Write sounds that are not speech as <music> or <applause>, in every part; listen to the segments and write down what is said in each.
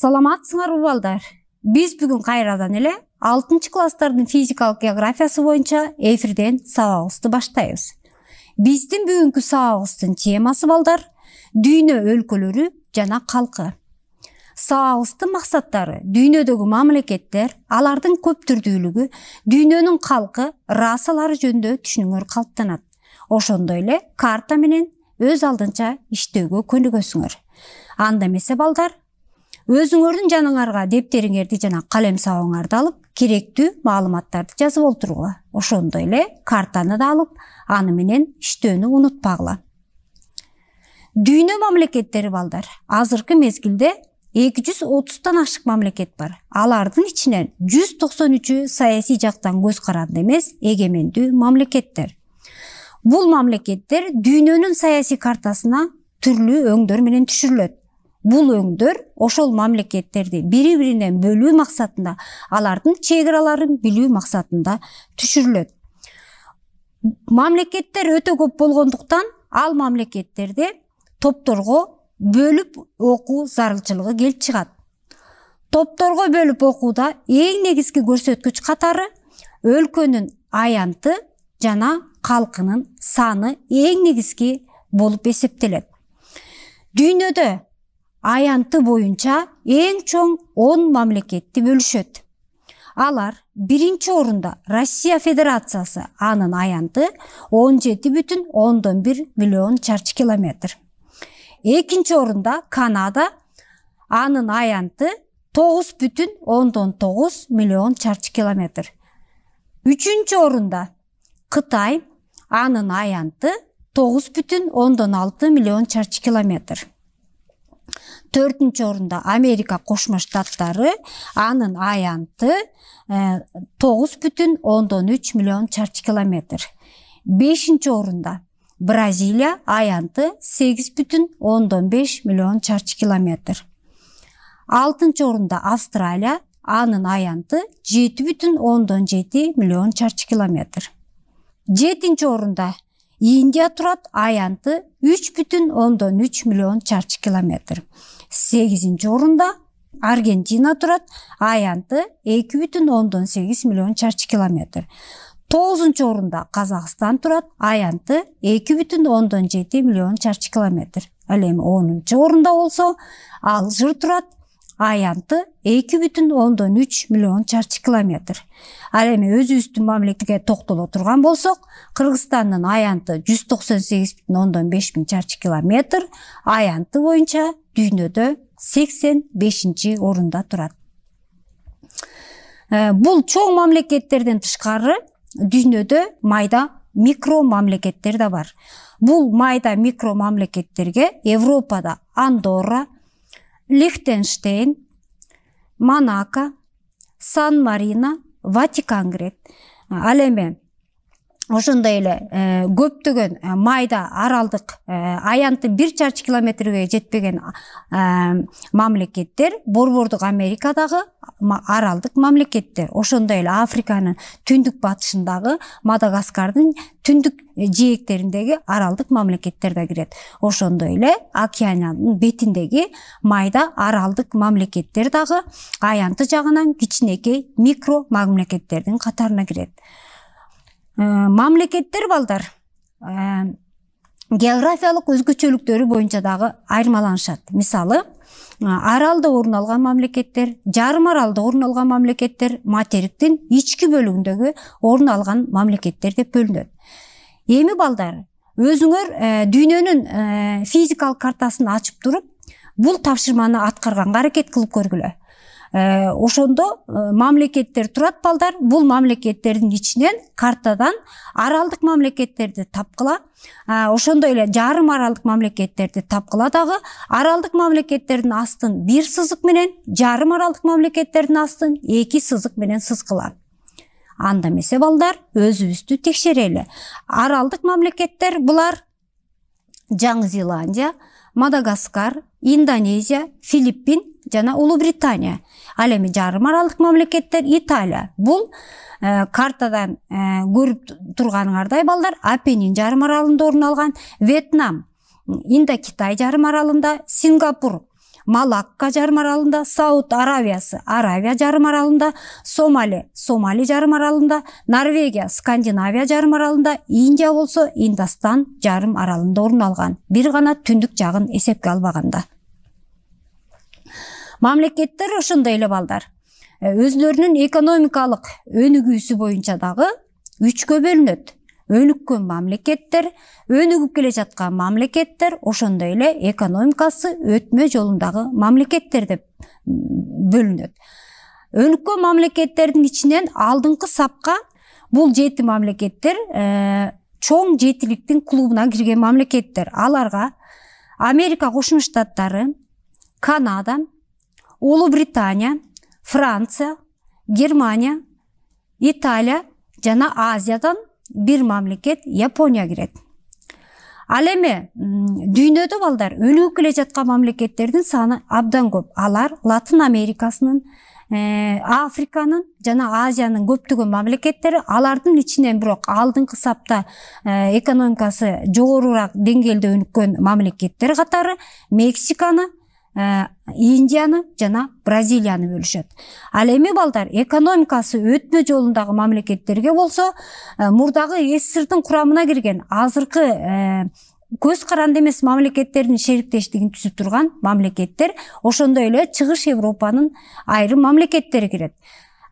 саламатсыңар балдар биз бүгін кайрадан эле алтынчы класстардын физикалық географиясы боюнча эфирден сабагыбызды баштайбыз биздин бүгүнкү сабагыбыздын темасы балдар дүйнө өлкөлөрү жана калкы сабагыбыздын максаттары дүйнөдөгү мамлекеттер алардын көп түрдүүлүгү дүйнөнүн калкы расалары жөнүндө түшүнүгөр калыптанат ошондой эле карта менен өз алдынча иштөөгө көнүгөсүңөр анда эмесе балдар өзүңөрдүн жаныңарга дептериңерди жана калем сабыңарды алып керектүү маалыматтарды жазып олтургула ошондой эле картаны да алып аны менен иштөөнү унутпагыла дүйнө мамлекеттери балдар азыркы мезгилде эки жүз отуздан ашык мамлекет бар алардын ичинен жүз токсон үчү саясий жактан көз каранды эмес эгемендүү мамлекеттер бул мамлекеттер дүйнөнүн саясий картасына түрлүү өңдөр менен түшүрүлөт бул өңдөр ошол мамлекеттерди бири биринен бөлүү максатында алардын чек араларын билүү максатында түшүрүлөт мамлекеттер өтө көп болгондуктан ал мамлекеттерде топторго бөлүп окуу зарылчылыгы келип чыгат топторго бөлүп окууда эң негизги көрсөткүч катары өлкөнүн аянты жана калкынын саны эң негизги болуп эсептелет дүйнөдө аянты боюнча эң чоң он мамлекетти бөлүшөт алар биринчи орунда россия федерациясы анын аянты он жети бүтүн ондон бир миллион чарчы километр экинчи орунда канада анын аянты тогуз бүтүн ондон тогуз миллион чарчы километр үчүнчү орунда кытай анын аянты тогуз бүтүн ондон алты миллион чарчы километр төртүнчү орунда америка кошмо штаттары анын аянты тогуз бүтүн ондон үч миллион чарчы километр бешинчи орунда бразилия аянты сегиз бүтүн ондон беш миллион чарчы километр алтынчы орунда австралия анын аянты жети бүтүн ондон жети миллион чарчы километр жетинчи орунда индия турат аянты үч бүтүн ондон үч миллион чарчы километр сегизинчи орунда аргентина турат аянты эки бүтүн ондон сегиз миллион чарчы километр тогузунчу орунда казакстан турат аянты эки бүтүн ондон жети миллион чарчы километр ал эми онунчу орунда болсо алжир турат аянты эки бүтүн ондон үч миллион чарчы километр ал эми өзүбүздүн мамлекетке токтоло турган болсок кыргызстандын аянты жүз токсон сегиз бүтүн ондон беш миң чарчы километр аянты боюнча дүйнөдө сексен бешинчи орунда турат бул чоң мамлекеттерден тышкары дүйнөдө майда микро мамлекеттер да бар бул майда микро мамлекеттерге европада андорра лихтенштейн монако сан марина ватикан кіреді ал эми ошондой эле э, көптөгөн э, майда аралдык э, аянты бир чарчы километрге жетпеген мамлекеттер борбордук америкадагы аралдык мамлекеттер ошондой эле африканын түндүк батышындагы мадагаскардын түндүк жээктериндеги аралдык мамлекеттер да кирет ошондой эле океаниянын бетиндеги майда аралдык мамлекеттер дагы аянты жагынан кичинекей микро мамлекеттердин катарына кирет Э, мамлекеттер балдар э, географиялык өзгөчөлүктөрү боюнча дагы айырмаланышат мисалы э, аралда орун алган мамлекеттер жарым аралда орун алган мамлекеттер материктин ички бөлүгүндөгү орун алган мамлекеттер деп бөлүнөт эми балдар өзүңөр дүйнөнүн физикалык картасын ачып туруп бул тапшырманы аткарганга аракет кылып көргүлө Э, ошондо э, мамлекеттер турат балдар бул мамлекеттердин ичинен картадан аралдык мамлекеттерди тапкыла э, ошондой эле жарым аралдык мамлекеттерди тапкыла дагы аралдык мамлекеттердин астын бир сызык менен жарым аралдык мамлекеттердин астын эки сызык менен сызгыла анда эмесе балдар өзүбүздү текшерели аралдык мамлекеттер булар жаңы зеландия мадагаскар индонезия филиппин жана британия ал эми жарым аралык мамлекеттер италия бул э, картадан э, көрүп турганыңардай балдар апеннин жарым аралында орун алган вьетнам индо китай жарым аралында сингапур малакка жарым аралында сауд аравиясы аравия жарым аралында сомали сомали жарым аралында норвегия скандинавия жарым аралында индия болсо индостан жарым аралында орун алган бир гана түндүк жагын эсепке албаганда мамлекеттер ошондой эле балдар э, өзлөрүнүн экономикалык өнүгүүсү боюнча дагы үчкө бөлүнөт өнүккөн мамлекеттер өнүгүп келе жаткан мамлекеттер ошондой эле экономикасы өтмө жолундагы мамлекеттер деп бөлүнөт өнүккөн мамлекеттердин ичинен алдыңкы сапка бул жети мамлекеттер э, чоң жетиликтин клубуна кирген мамлекеттер аларга америка кошмо штаттары канада ұлыбритания франция германия италия жана азиядан бир мамлекет япония кирет ал эми дүйнөдө балдар өнүгүп келе жаткан мамлекеттердин саны абдан көп алар латын америкасынын э, африканын жана азиянын көптөгөн мамлекеттери алардын ичинен бирок алдыңкы сапта э, экономикасы жогорураак деңгээлде өнүккөн мамлекеттер катары мексиканы Э, индияны жана бразилияны бөлүшөт ал эми балдар экономикасы өтмө жолундагы мамлекеттерге болсо ә, мурдагы сссрдин курамына кирген азыркы ә, көз каранды эмес мамлекеттердин шериктештигин түзүп турган мамлекеттер ошондой эле чыгыш европанын айрым мамлекеттери кирет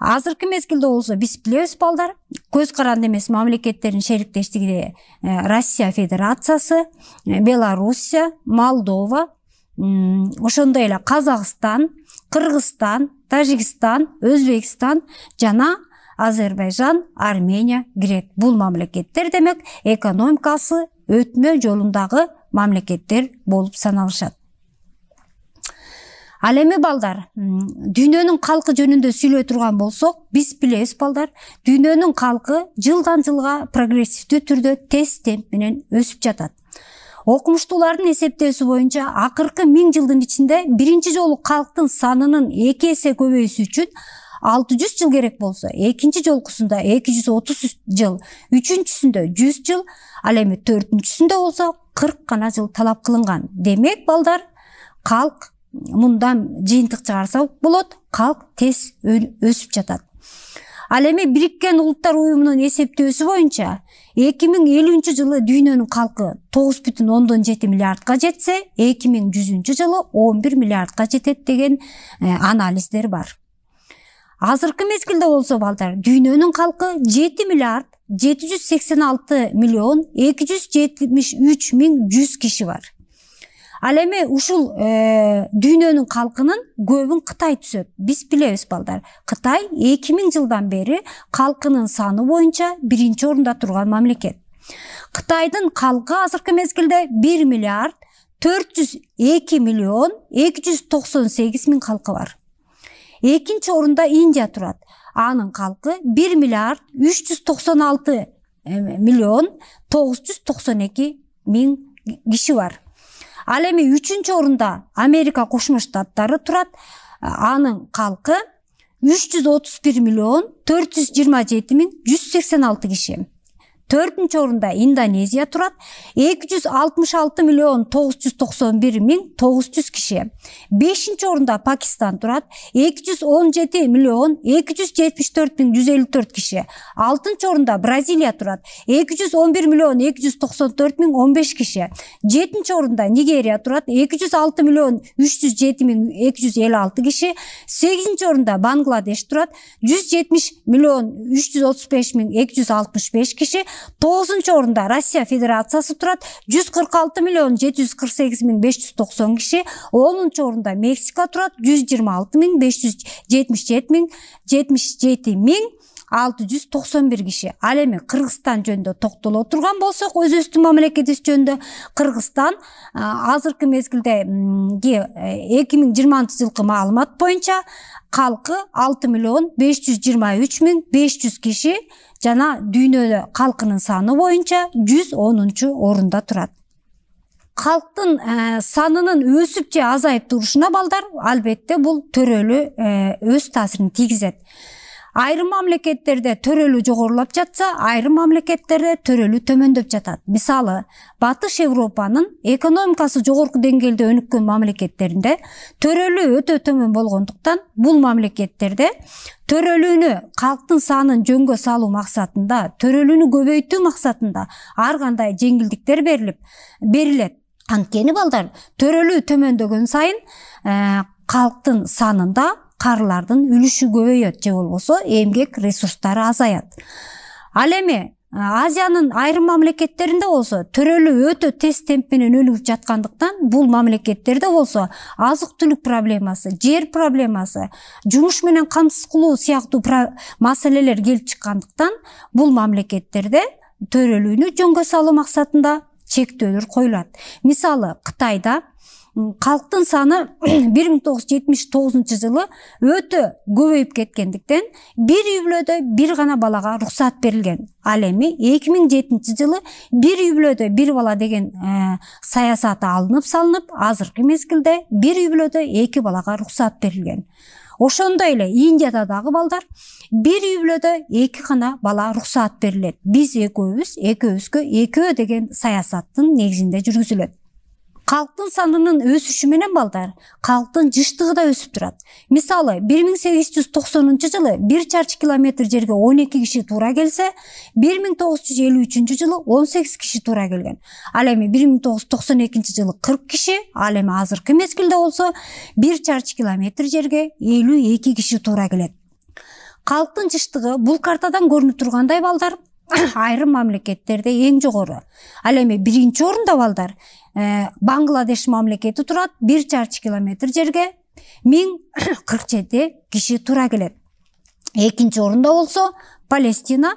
азыркы мезгилде болсо биз билебиз балдар көз каранды эмес мамлекеттердин шериктештигине россия федерациясы белоруссия молдова ошондой эле казакстан кыргызстан тажикстан өзбекстан жана азербайжан армения кирет бул мамлекеттер демек экономикасы өтмө жолундагы мамлекеттер болуп саналышат ал эми балдар дүйнөнүн калкы жөнүндө сүйлөй турган болсок биз билебиз балдар дүйнөнүн калкы жылдан жылга прогрессивдүү түрдө тез темп менен өсүп жатат окумуштуулардын эсептөөсү боюнча акыркы миң жылдын ичинде биринчи жолу калктын санынын эки эсе көбөйүшү үчүн алты жүз жыл керек болсо экинчи жолкусунда эки жүз отуз жыл үчүнчүсүндө жүз жыл ал эми төртүнчүсүндө болсо кырк гана жыл талап кылынган демек балдар калк мындан жыйынтык чыгарсак болот калк тез өсүп жатат ал эми бириккен улуттар уюмунун эсептөөсү боюнча эки миң элүүнчү жылы дүйнөнүн калкы тогуз бүтүн ондон жети миллиардга жетсе эки миң жүзүнчү жылы он бир миллиардка жетет деген э, анализдер бар азыркы мезгилде болсо балдар дүйнөнүн калкы жети миллиард жети жүз сексен алты миллион эки жүз жетимиш үч миң жүз киши бар ал эми ушул э, дүйнөнүн калкынын көбүн кытай түзөт биз билебиз балдар кытай эки миң жылдан бери калкынын саны боюнча биринчи орунда турган мамлекет кытайдын калкы азыркы мезгилде бир миллиард төрт жүз эки миллион эки жүз токсон сегиз миң калкы бар экинчи орунда индия турат анын калкы бир миллиард үч жүз токсон алты э, миллион тогуз жүз токсон эки миң киши бар ал эми үчүнчү орунда америка кошмо штаттары турат э, анын калкы үч жүз отуз бир миллион төрт жүз жыйырма жети миң жүз сексен алты киши 4 орында индонезия тұрады 266 миллион 991 мен 900 кіші. бесінші орында пакистан тұрады 217 миллион 274 мен 154 кіші. алтыншы орында бразилия тұрады 211 миллион 294 мен 15 кіші. жетінші орында нигерия тұрады 206 миллион 307 мен 256 кіші. сегізінші орында бангладеш тұрады 170 миллион 335 мен 265 кіші тогузунчу орында россия федерациясы турат жүз кырк алты миллион жети жүз кырк жүз мексика турат жүз жыйырма алты жүз алты жүз токсон бир киши ал эми кыргызстан жөнүндө токтоло турган болсок өзүбүздүн мамлекетибиз жөнүндө кыргызстан азыркы мезгилдеги э, эки миң жыйырманчы жылкы маалымат боюнча калкы алты миллион беш жүз жыйырма үч миң беш жүз киши жана дүйнөдө калкынын саны боюнча жүз онунчу орунда турат калктын э, санынын өсүп же азайып турушуна балдар албетте бул төрөлүү э, өз таасирин тийгизет айрым мамлекеттерде төрөлүү жогорулап жатса айрым мамлекеттерде төрөлүү төмөндөп жатат мисалы батыш европанын экономикасы жогорку деңгээлде өнүккөн мамлекеттеринде төрөлүү өтө төмөн болгондуктан бул мамлекеттерде төрөлүүнү калктын санын жөнгө салуу максатында төрөлүүнү көбөйтүү максатында ар кандай жеңилдиктер берилип берилет анткени балдар төрөлүү төмөндөгөн сайын калктын санында карылардын үлүшү көбөйөт же болбосо эмгек ресурстары азаят ал эми азиянын айрым мамлекеттеринде болсо төрөлүү өтө тез темп менен өнүгүп жаткандыктан бул мамлекеттерде болсо азык түлүк проблемасы жер проблемасы жумуш менен камсыз кылуу сыяктуу маселелер келип чыккандыктан бул мамлекеттерде төрөлүүнү жөнгө салуу максатында чектөөлөр коюлат мисалы кытайда халықтың саны <clears throat> бір мың тоғыз жүз жетпіс тоғызыншы жылы өте көбейіп кеткендіктен бір үй бүлөдө бир гана балага уруксат берилген ал эми эки миң жетинчи жылы бир үй бүлөдө бир бала деген ә, саясаты алынып салынып азыркы мезгилде бир үй бүлөдө эки балага уруксат берилген ошондой эле индияда дагы балдар бир үй бүлөдө эки гана бала рұқсат берилет биз экөөбүз экөөбүзгө экөө деген саясаттын негизинде жүргүзүлөт халықтың санының үшіменен балдар халықтың жыштығы да өсіп тұрады мысалы 1890 жылы 1 чарч километр жерге 12 кіші тура келсе 1953 жылы 18 кіші тура келген ал 1992 жылы 40 киши ал азыр кімес келді болсо 1 чарч километр жерге 52 эки киши келеді. келет халыктын бұл картадан көрүнүп тұрғандай балдар <coughs> айрым мамлекеттерді ең жогору ал эми биринчи балдар бангладеш мамлекети турат бір чарчы километр жерге миң кырк жети киши тұра келет екінші орында болсо палестина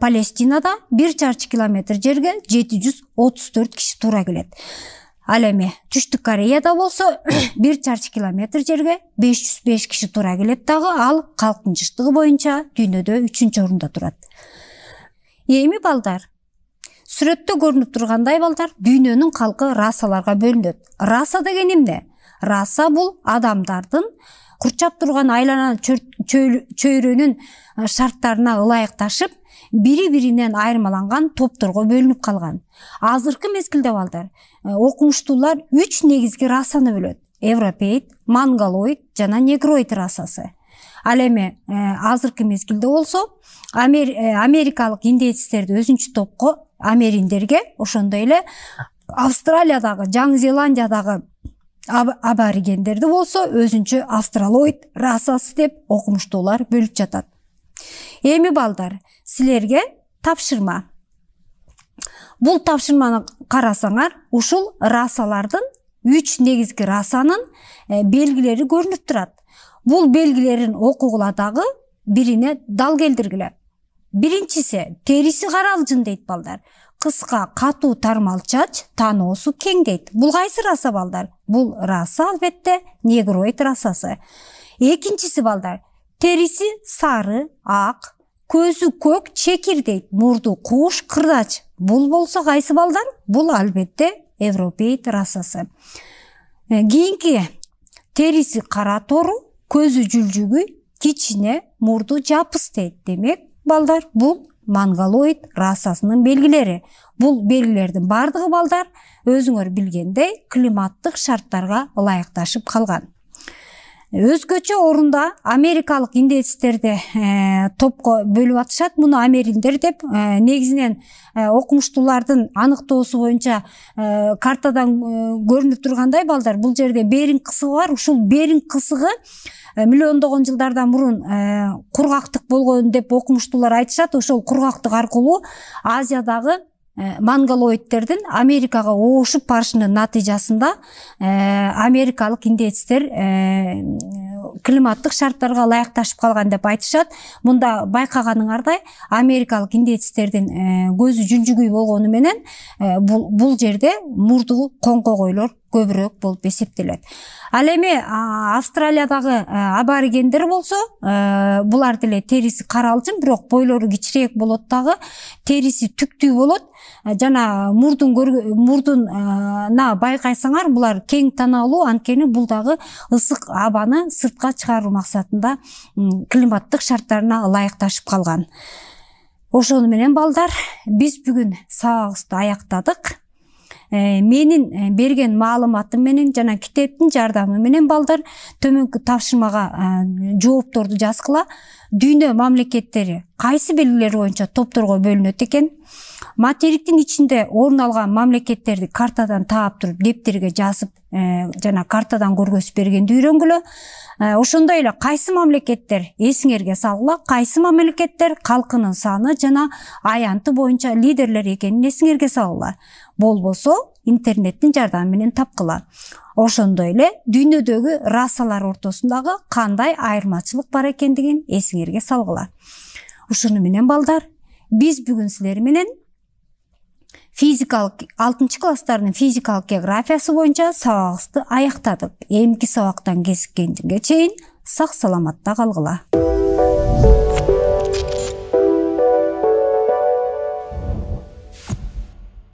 палестинада бір чарчы километр жерге жети жүз отуз төрт киши тұра келет ал эми түштүк кореяда болсо бир чарчы километр жерге беш жүз беш киши туура келет дагы ал жыштыгы боюнча дүйнөдө үчүнчү орунда турат эми балдар сүрөттө көрүнүп тургандай балдар дүйнөнүн калкы расаларга бөлүнөт раса деген эмне раса бул адамдардын курчап турган айлана чөйрөнүн э, шарттарына ылайыкташып бири биринен айырмаланган топторго бөлүнүп калган азыркы мезгилде балдар э, окумуштуулар үч негизги расаны бөлөт европеид монголоид жана негроид расасы ал эми азыркы мезгилде болсо америкалык индеецтерди өзүнчө топко америндерге ошондой эле австралиядагы жаңы зеландиядагы аборигендерди болсо өзүнчө австралоид расасы деп окумуштуулар бөлүп жатат эми балдар силерге тапшырма бул тапшырманы карасаңар ушул расалардын үч негизги расанын белгилери көрүнүп турат Бұл белгілерін окугула дағы бирине дал келдіргілі. биринчиси терісі қаралжын дейді балдар Қысқа қату тармалчач таноосу кең дейт бул кайсы раса балдар Бұл раса албетте негроид расасы екіншісі балдар Терісі сары ақ, көзі көк чекир дейді, мұрды куш кырдач Бұл болса кайсы балдар Бұл албетте европеид расасы кийинки терісі кара тору көзү жүлжүгү кичине мурду дейт демек балдар бул монголоид расасынын белгилери бул белгилердин баардыгы балдар өзүңөр билгендей климаттык шарттарга ылайыкташып калган өзгөчө орунда америкалык индеецтерди э, топко бөлүп атышат муну америндер деп э, негизинен э, окумуштуулардын аныктоосу боюнча картадан көрүнүп тургандай балдар бул жерде беринг кысыгы бар ушул беринг кысыгы миллиондогон жылдардан мурун кургактык болгон деп окумуштуулар айтышат ошол кургактык аркылуу азиядагы Э, манголоидтердин америкага оошуп барышынын натыйжасында э, америкалык индеецтер э, климаттык шарттарга ылайыкташып калган деп айтышат мында байкаганыңардай америкалык индеецтердин көзү жүнжүгүй болгону менен бул жерде мурду коңко койлор көбірек болып эсептелет ал эми австралиядагы аборигендер болсо булар деле териси каралчын бирок бойлору кичирээк болот дагы териси түктүү болот жана мурдун мурдуна байкайсаңар булар кең таналуу анткени бул дагы ысык абаны сыртка чыгаруу максатында климаттык шарттарына ылайыкташып калган ошону менен балдар биз бүгүн сабагыбызды аяктадык Э, менин э, берген маалыматым менен жана китептин жардамы менен балдар төмөнкү тапшырмага э, жоопторду жазгыла дүйнө мамлекеттери кайсы белгилер боюнча топторго бөлүнөт экен материктин ичинде орун алган мамлекеттерди картадан таап туруп дептерге жазып э, жана картадан көргөзүп бергенди үйрөнгүлө э, ошондой эле кайсы мамлекеттер эсиңерге салгыла кайсы мамлекеттер калкынын саны жана аянты боюнча лидерлер экенин эсиңерге салгыла болбосо интернеттин жардамы менен тапкыла ошондой эле дүйнөдөгү расалар ортосундагы кандай айырмачылык бар экендигин эсиңерге салгыла ушуну менен балдар биз бүгүн силер менен физикалық алтыншы класстардың физикалық географиясы бойынша сабағысты аяқтадық емкі сабақтан кезіккенге чейін сақ саламатта қалғыла